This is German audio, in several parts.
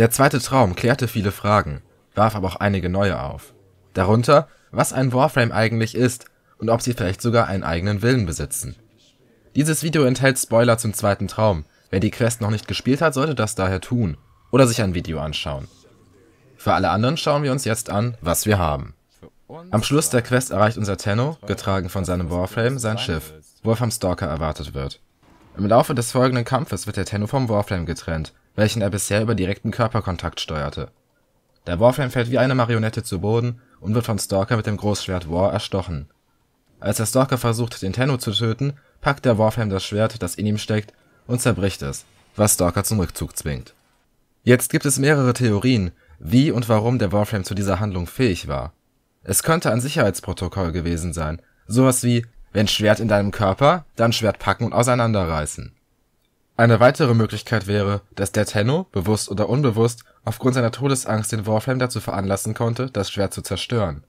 Der zweite Traum klärte viele Fragen, warf aber auch einige neue auf. Darunter, was ein Warframe eigentlich ist und ob sie vielleicht sogar einen eigenen Willen besitzen. Dieses Video enthält Spoiler zum zweiten Traum, wer die Quest noch nicht gespielt hat, sollte das daher tun oder sich ein Video anschauen. Für alle anderen schauen wir uns jetzt an, was wir haben. Am Schluss der Quest erreicht unser Tenno, getragen von seinem Warframe, sein Schiff, wo er vom Stalker erwartet wird. Im Laufe des folgenden Kampfes wird der Tenno vom Warframe getrennt welchen er bisher über direkten Körperkontakt steuerte. Der Warframe fällt wie eine Marionette zu Boden und wird vom Stalker mit dem Großschwert War erstochen. Als der Stalker versucht, den Tenno zu töten, packt der Warframe das Schwert, das in ihm steckt, und zerbricht es, was Stalker zum Rückzug zwingt. Jetzt gibt es mehrere Theorien, wie und warum der Warframe zu dieser Handlung fähig war. Es könnte ein Sicherheitsprotokoll gewesen sein, sowas wie, wenn Schwert in deinem Körper, dann Schwert packen und auseinanderreißen eine weitere Möglichkeit wäre, dass der Tenno, bewusst oder unbewusst, aufgrund seiner Todesangst den Worfhelm dazu veranlassen konnte, das Schwert zu zerstören.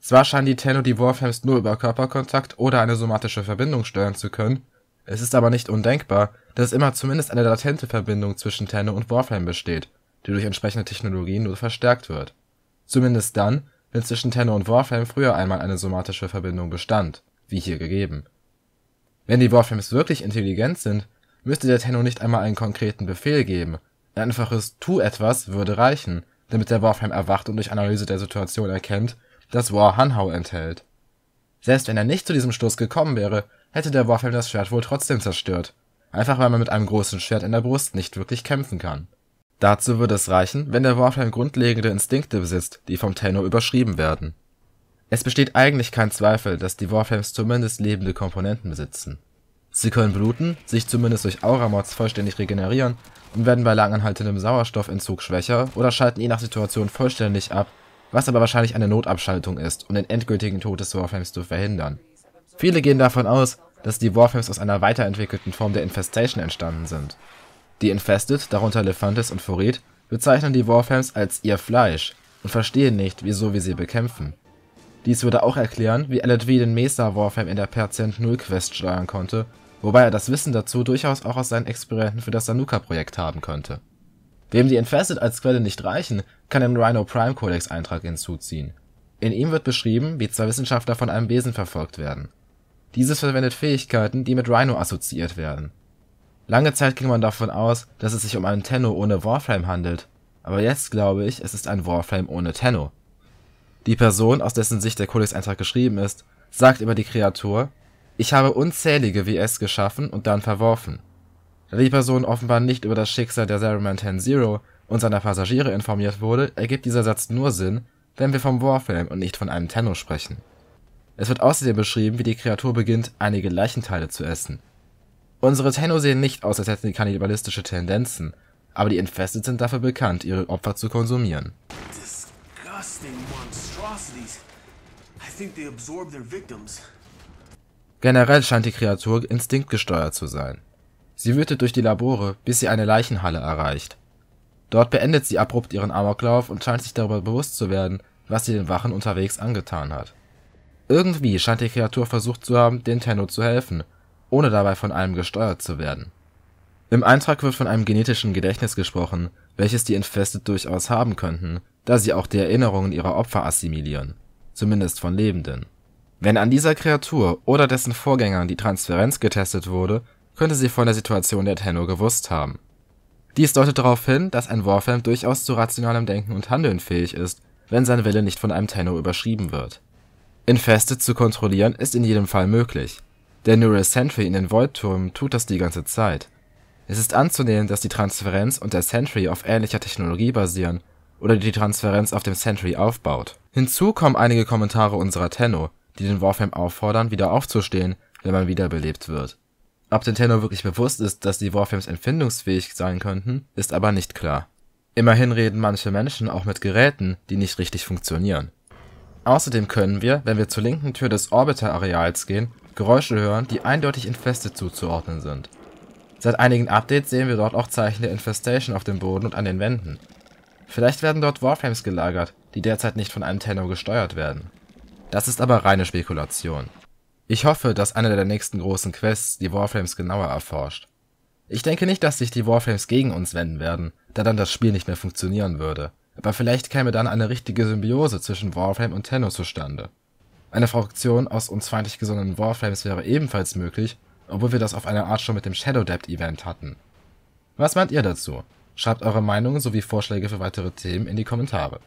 Zwar scheinen die Tenno die Worfhelms nur über Körperkontakt oder eine somatische Verbindung steuern zu können, es ist aber nicht undenkbar, dass immer zumindest eine latente Verbindung zwischen Tenno und Worfhelm besteht, die durch entsprechende Technologien nur verstärkt wird. Zumindest dann, wenn zwischen Tenno und Worfhelm früher einmal eine somatische Verbindung bestand, wie hier gegeben. Wenn die Worfhelms wirklich intelligent sind müsste der Tenno nicht einmal einen konkreten Befehl geben, ein einfaches „ Tu etwas “würde reichen, damit der Warframe erwacht und durch Analyse der Situation erkennt, dass War Hanhao enthält. Selbst wenn er nicht zu diesem Schluss gekommen wäre, hätte der Warframe das Schwert wohl trotzdem zerstört, einfach weil man mit einem großen Schwert in der Brust nicht wirklich kämpfen kann. Dazu würde es reichen, wenn der Warframe grundlegende Instinkte besitzt, die vom Tenno überschrieben werden. Es besteht eigentlich kein Zweifel, dass die Warframes zumindest lebende Komponenten besitzen Sie können bluten, sich zumindest durch Auramods vollständig regenerieren und werden bei langanhaltendem Sauerstoffentzug schwächer oder schalten je nach Situation vollständig ab, was aber wahrscheinlich eine Notabschaltung ist, um den endgültigen Tod des Warframes zu verhindern. Viele gehen davon aus, dass die Warframes aus einer weiterentwickelten Form der Infestation entstanden sind. Die Infested, darunter Lephantis und Forid, bezeichnen die Warframes als ihr Fleisch und verstehen nicht, wieso wir sie bekämpfen. Dies würde auch erklären, wie LLW den Mesa Warframe in der Perzent Null Quest steuern konnte, wobei er das Wissen dazu durchaus auch aus seinen Experimenten für das Sanuka-Projekt haben könnte. Wem die Infested als Quelle nicht reichen, kann den Rhino Prime Codex Eintrag hinzuziehen. In ihm wird beschrieben, wie zwei Wissenschaftler von einem Wesen verfolgt werden. Dieses verwendet Fähigkeiten, die mit Rhino assoziiert werden. Lange Zeit ging man davon aus, dass es sich um einen Tenno ohne Warframe handelt, aber jetzt glaube ich, es ist ein Warframe ohne Tenno die Person, aus dessen Sicht der Codex-Eintrag geschrieben ist, sagt über die Kreatur: „ Ich habe unzählige WS geschaffen und dann verworfen. “Da die Person offenbar nicht über das Schicksal der Seriman-10-Zero und seiner Passagiere informiert wurde, ergibt dieser Satz nur Sinn, wenn wir vom Warframe und nicht von einem Tenno sprechen. Es wird außerdem beschrieben, wie die Kreatur beginnt, einige Leichenteile zu essen. Unsere Tenno sehen nicht aus, als hätten sie kannibalistische Tendenzen, aber die Infested sind dafür bekannt, ihre Opfer zu konsumieren. Disgusting. Generell scheint die Kreatur instinktgesteuert zu sein. Sie wütet durch die Labore, bis sie eine Leichenhalle erreicht. Dort beendet sie abrupt ihren Amoklauf und scheint sich darüber bewusst zu werden, was sie den Wachen unterwegs angetan hat. Irgendwie scheint die Kreatur versucht zu haben, den Tenno zu helfen, ohne dabei von einem gesteuert zu werden. Im Eintrag wird von einem genetischen Gedächtnis gesprochen, welches die Infested durchaus haben könnten, da sie auch die Erinnerungen ihrer Opfer assimilieren (zumindest von Lebenden). Wenn an dieser Kreatur oder dessen Vorgängern die Transferenz getestet wurde, könnte sie von der Situation der Tenno gewusst haben. Dies deutet darauf hin, dass ein Warframe durchaus zu rationalem Denken und Handeln fähig ist, wenn sein Wille nicht von einem Tenno überschrieben wird. Infested zu kontrollieren ist in jedem Fall möglich. Der Neural Sentry in den void turmen tut das die ganze Zeit. Es ist anzunehmen, dass die Transferenz und der Sentry auf ähnlicher Technologie basieren oder die Transferenz auf dem Sentry aufbaut. Hinzu kommen einige Kommentare unserer Tenno, die den Warframe auffordern, wieder aufzustehen, wenn man wiederbelebt wird. Ob den Tenno wirklich bewusst ist, dass die Warframes empfindungsfähig sein könnten, ist aber nicht klar. Immerhin reden manche Menschen auch mit Geräten, die nicht richtig funktionieren. Außerdem können wir, wenn wir zur linken Tür des Orbiter-Areals gehen, Geräusche hören, die eindeutig Infested zuzuordnen sind. Seit einigen Updates sehen wir dort auch Zeichen der Infestation auf dem Boden und an den Wänden. Vielleicht werden dort Warframes gelagert, die derzeit nicht von einem Tenno gesteuert werden. Das ist aber reine Spekulation. Ich hoffe, dass eine der nächsten großen Quests die Warframes genauer erforscht. Ich denke nicht, dass sich die Warframes gegen uns wenden werden, da dann das Spiel nicht mehr funktionieren würde. Aber vielleicht käme dann eine richtige Symbiose zwischen Warframe und Tenno zustande. Eine Fraktion aus uns feindlich gesonnenen Warframes wäre ebenfalls möglich, obwohl wir das auf eine Art schon mit dem Shadow Debt Event hatten. Was meint ihr dazu? Schreibt eure Meinungen sowie Vorschläge für weitere Themen in die Kommentare